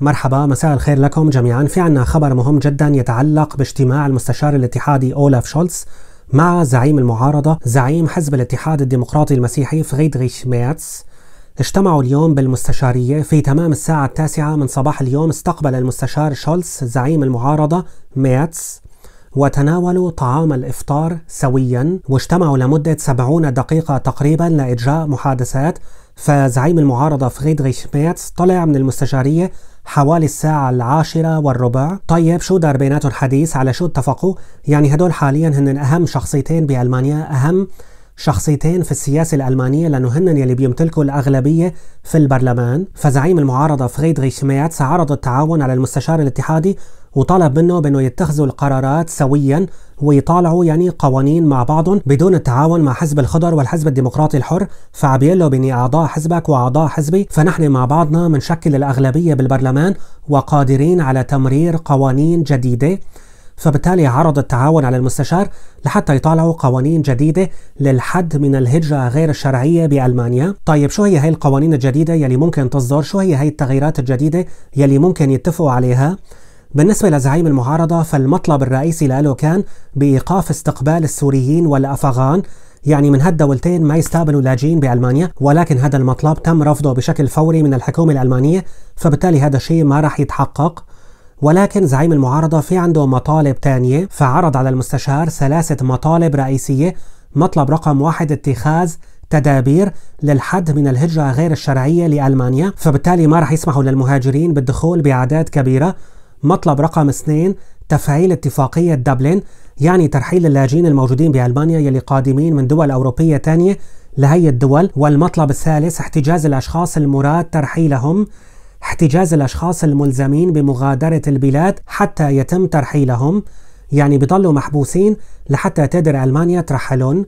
مرحبا مساء الخير لكم جميعا في عنا خبر مهم جدا يتعلق باجتماع المستشار الاتحادي أولاف شولتز مع زعيم المعارضة زعيم حزب الاتحاد الديمقراطي المسيحي فريدريش ميرتس اجتمعوا اليوم بالمستشارية في تمام الساعة التاسعة من صباح اليوم استقبل المستشار شولتز زعيم المعارضة ميرتس وتناولوا طعام الإفطار سويا واجتمعوا لمدة 70 دقيقة تقريبا لإجراء محادثات فزعيم المعارضة فريدريش ميرتز طلع من المستشارية حوالي الساعة العاشرة والربع طيب شو دار بيناتهم حديث على شو اتفقوا يعني هدول حاليا هن أهم شخصيتين بألمانيا أهم شخصيتين في السياسة الألمانية لأنه هن يلي بيمتلكوا الأغلبية في البرلمان فزعيم المعارضة فريدريش ميرتز عرض التعاون على المستشار الاتحادي وطلب منه بأنه يتخذوا القرارات سويا ويطالعوا يعني قوانين مع بعضهم بدون التعاون مع حزب الخضر والحزب الديمقراطي الحر فعبيقول له بني أعضاء حزبك وأعضاء حزبي فنحن مع بعضنا منشكل الأغلبية بالبرلمان وقادرين على تمرير قوانين جديدة فبالتالي عرض التعاون على المستشار لحتى يطالعوا قوانين جديدة للحد من الهجرة غير الشرعية بألمانيا طيب شو هي هاي القوانين الجديدة يلي ممكن تصدر شو هي هاي التغييرات الجديدة يلي ممكن يتفقوا عليها بالنسبة لزعيم المعارضة فالمطلب الرئيسي له كان بإيقاف استقبال السوريين والأفغان يعني من هالدولتين ما يستقبلوا لاجئين بألمانيا ولكن هذا المطلب تم رفضه بشكل فوري من الحكومة الألمانية فبالتالي هذا الشيء ما راح يتحقق ولكن زعيم المعارضة في عنده مطالب تانية فعرض على المستشار ثلاثة مطالب رئيسية مطلب رقم واحد اتخاذ تدابير للحد من الهجرة غير الشرعية لألمانيا فبالتالي ما رح يسمحوا للمهاجرين بالدخول بأعداد كبيرة مطلب رقم اثنين تفعيل اتفاقية دبلن يعني ترحيل اللاجئين الموجودين بألمانيا يلي قادمين من دول أوروبية تانية لهي الدول والمطلب الثالث احتجاز الأشخاص المراد ترحيلهم احتجاز الأشخاص الملزمين بمغادرة البلاد حتى يتم ترحيلهم يعني بضلوا محبوسين لحتى تقدر ألمانيا ترحلهم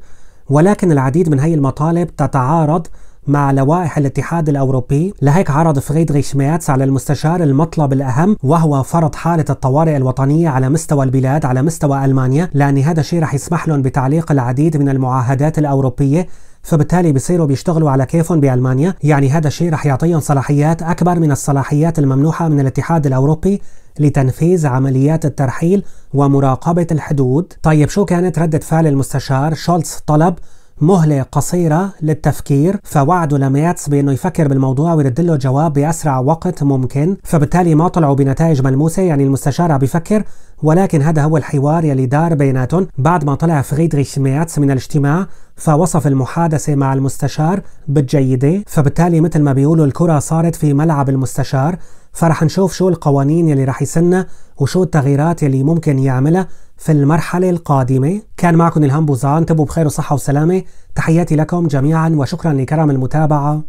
ولكن العديد من هي المطالب تتعارض مع لوائح الاتحاد الأوروبي لهيك عرض فريدريش شمياتس على المستشار المطلب الأهم وهو فرض حالة الطوارئ الوطنية على مستوى البلاد على مستوى ألمانيا لأن هذا الشيء رح يسمح لهم بتعليق العديد من المعاهدات الأوروبية فبالتالي بيصيروا بيشتغلوا على كيفهم بالمانيا يعني هذا الشيء رح يعطيهم صلاحيات اكبر من الصلاحيات الممنوحه من الاتحاد الاوروبي لتنفيذ عمليات الترحيل ومراقبه الحدود طيب شو كانت رده فعل المستشار شولتز طلب مهله قصيره للتفكير فوعدوا لمياتس بانه يفكر بالموضوع ويرد له جواب باسرع وقت ممكن فبالتالي ما طلعوا بنتائج ملموسه يعني المستشار عم بيفكر ولكن هذا هو الحوار يلي دار بيناتهم بعد ما طلع فريدريش مياتس من الاجتماع فوصف المحادثة مع المستشار بالجيدة فبالتالي مثل ما بيقولوا الكرة صارت في ملعب المستشار فرح نشوف شو القوانين يلي رح يسنها وشو التغييرات يلي ممكن يعملها في المرحلة القادمة كان معكم إلهام بوزان تبوا بخير وصحة وسلامة تحياتي لكم جميعا وشكرا لكرم المتابعة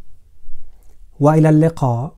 وإلى اللقاء